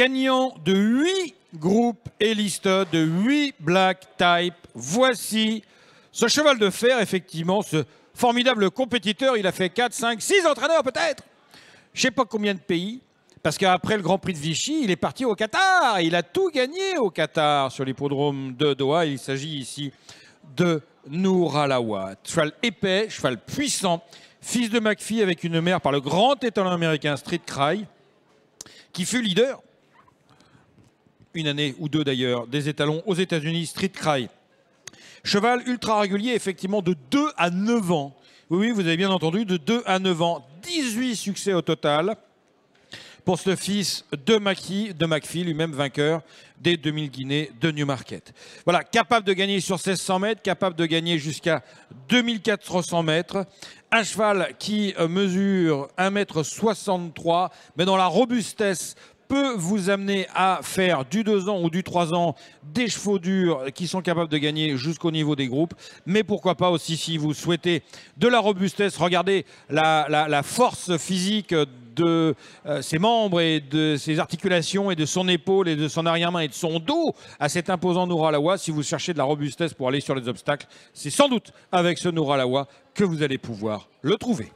gagnant de 8 groupes et listes de 8 black type. Voici ce cheval de fer, effectivement, ce formidable compétiteur. Il a fait 4, 5, 6 entraîneurs peut-être. Je ne sais pas combien de pays. Parce qu'après le Grand Prix de Vichy, il est parti au Qatar. Il a tout gagné au Qatar sur l'hippodrome de Doha. Il s'agit ici de Nouralawa. Cheval épais, cheval puissant, fils de McPhee avec une mère par le grand étalon américain Street Cry, qui fut leader une année ou deux d'ailleurs, des étalons aux États-Unis, Street Cry. Cheval ultra régulier, effectivement, de 2 à 9 ans. Oui, vous avez bien entendu, de 2 à 9 ans, 18 succès au total pour ce fils de de McPhee, lui-même vainqueur des 2000 Guinées de Newmarket. Voilà, capable de gagner sur 1600 mètres, capable de gagner jusqu'à 2400 mètres. Un cheval qui euh, mesure 1m63, mais dont la robustesse peut vous amener à faire du 2 ans ou du 3 ans des chevaux durs qui sont capables de gagner jusqu'au niveau des groupes. Mais pourquoi pas aussi si vous souhaitez de la robustesse, regardez la, force physique de euh, ses membres et de ses articulations et de son épaule et de son arrière-main et de son dos à cet imposant Nouralawa. Si vous cherchez de la robustesse pour aller sur les obstacles, c'est sans doute avec ce Nouralawa que vous allez pouvoir le trouver.